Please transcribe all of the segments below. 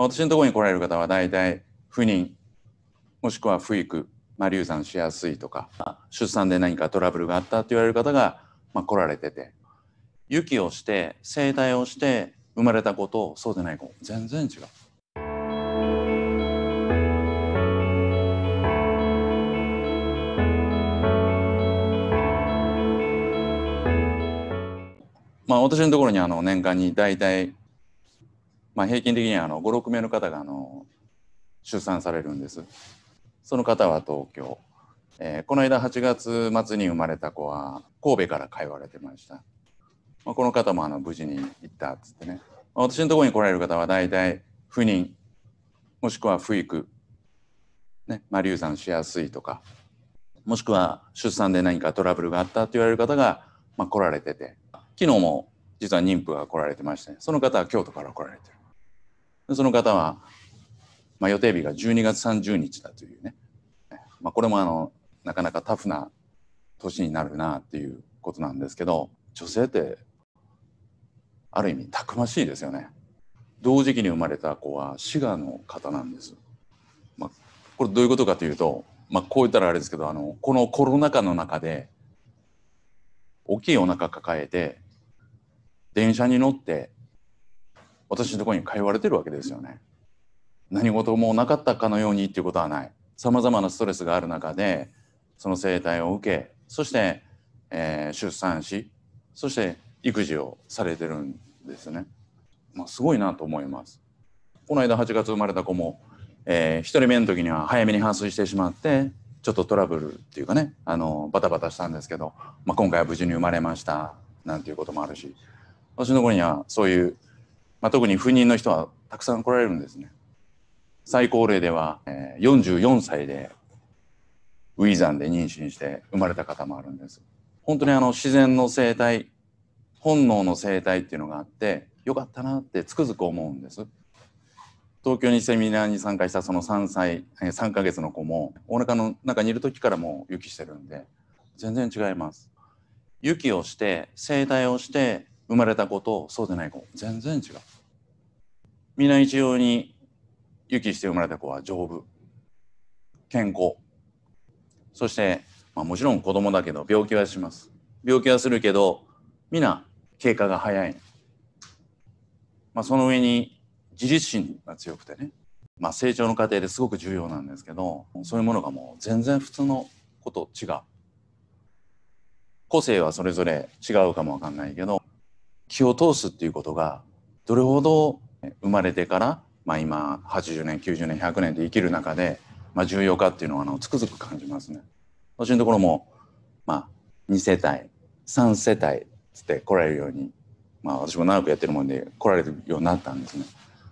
私のところに来られる方は大体不妊もしくは不育、まあ、流産しやすいとか出産で何かトラブルがあったって言われる方が、まあ、来られてて雪をして生体をして生まれた子とそうでない子全然違う。まあ、私のところにあの年間に大体まあ、平均的には56名の方があの出産されるんです。その方は東京、えー、この間8月末に生まれた子は神戸から通われてました。まあ、この方もあの無事に行ったっつってね、まあ、私のところに来られる方は大体不妊もしくは不育、ねまあ、流産しやすいとかもしくは出産で何かトラブルがあったって言われる方が、まあ、来られてて昨日も実は妊婦が来られてまして、ね、その方は京都から来られてる。その方は、まあ、予定日が12月30日だというね、まあ、これもあのなかなかタフな年になるなっていうことなんですけど女性ってある意味たくましいですよね同時期に生まれた子は滋賀の方なんです、まあ、これどういうことかというと、まあ、こう言ったらあれですけどあのこのコロナ禍の中で大きいお腹抱えて電車に乗って私のところに通われてるわけですよね。何事もなかったかのようにっていうことはない。さまざまなストレスがある中でその生態を受けそして、えー、出産しそして育児をされてるんですね。まあ、すごいなと思います。この間8月生まれた子も、えー、1人目の時には早めに反送してしまってちょっとトラブルっていうかねあのバタバタしたんですけど、まあ、今回は無事に生まれましたなんていうこともあるし私の子にはそういうまあ、特に不妊の人はたくさん来られるんですね。最高齢では、えー、44歳でウィザンで妊娠して生まれた方もあるんです。本当にあの自然の生態、本能の生態っていうのがあって、よかったなってつくづく思うんです。東京にセミナーに参加したその3歳、3ヶ月の子も、お腹の中にいる時からもう雪してるんで、全然違います。雪をして、生態をして、生まれた子とそうでない子全然違う皆一様に雪して生まれた子は丈夫健康そして、まあ、もちろん子供だけど病気はします病気はするけど皆経過が早い、まあ、その上に自立心が強くてね、まあ、成長の過程ですごく重要なんですけどそういうものがもう全然普通の子と違う個性はそれぞれ違うかもわかんないけど気を通すっていうことがどれほど生まれてから、まあ、今80年90年100年で生きる中で、まあ、重要かっていうのはあのつくづく感じますね。私のところも、まあ、2世帯3世帯つって来られるように、まあ、私も長くやってるもんで来られるようになったんですね。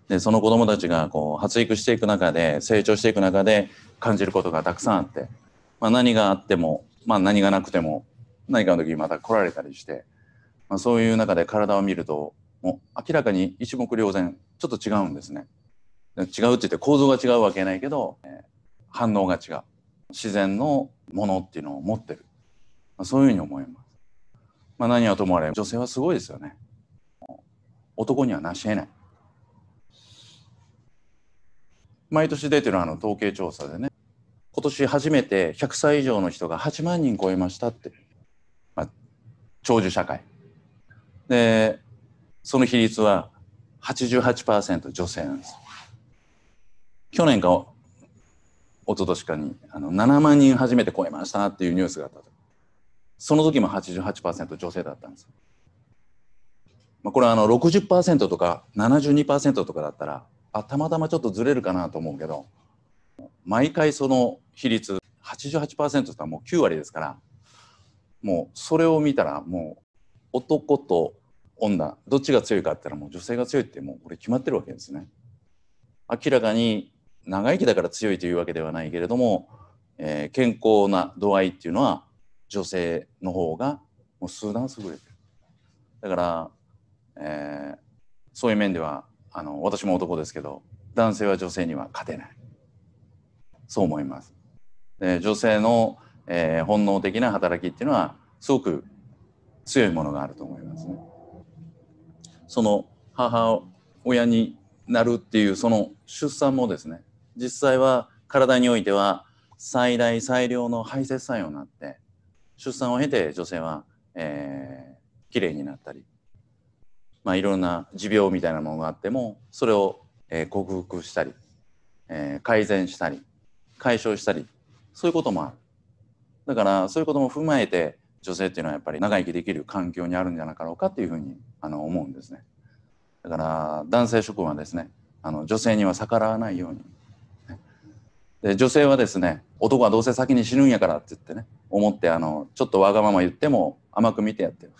でその子どもたちがこう発育していく中で成長していく中で感じることがたくさんあって、まあ、何があっても、まあ、何がなくても何かの時また来られたりしてまあ、そういう中で体を見るともう明らかに一目瞭然ちょっと違うんですね。違うって言って構造が違うわけないけど、えー、反応が違う自然のものっていうのを持ってる、まあ、そういうふうに思います。まあ、何はともあれ女性はすごいですよね。男にはなし得ない。毎年出てるあの統計調査でね今年初めて100歳以上の人が8万人超えましたって、まあ、長寿社会でその比率は88%女性なんです去年か一昨年かにあの7万人初めて超えましたっていうニュースがあったその時も88%女性だったんです、まあ、これはあの60%とか72%とかだったらあたまたまちょっとずれるかなと思うけど毎回その比率88%って言ったらもう9割ですからもうそれを見たらもう男と女どっちが強いかって言ったらもう女性が強いってもうこれ決まってるわけですね。明らかに長生きだから強いというわけではないけれども、えー、健康な度合いっていうのは女性の方がもう数段優れてる。だから、えー、そういう面ではあの私も男ですけど男性は女性には勝てないそう思います。女性の、えー、本能的な働きっていうのはすごく強いものがあると思いますね。その母親になるっていうその出産もですね実際は体においては最大最良の排泄作用になって出産を経て女性は、えー、綺麗になったり、まあ、いろんな持病みたいなものがあってもそれを、えー、克服したり、えー、改善したり解消したりそういうこともあるだからそういうことも踏まえて女性っていうのはやっぱり長生きできる環境にあるんじゃなかろうかっていうふうにあの思うんですね。だから男性諸君はですねあの女性には逆らわないように。で女性はですね男はどうせ先に死ぬんやからって言ってね思ってあのちょっとわがまま言っても甘く見てやってる。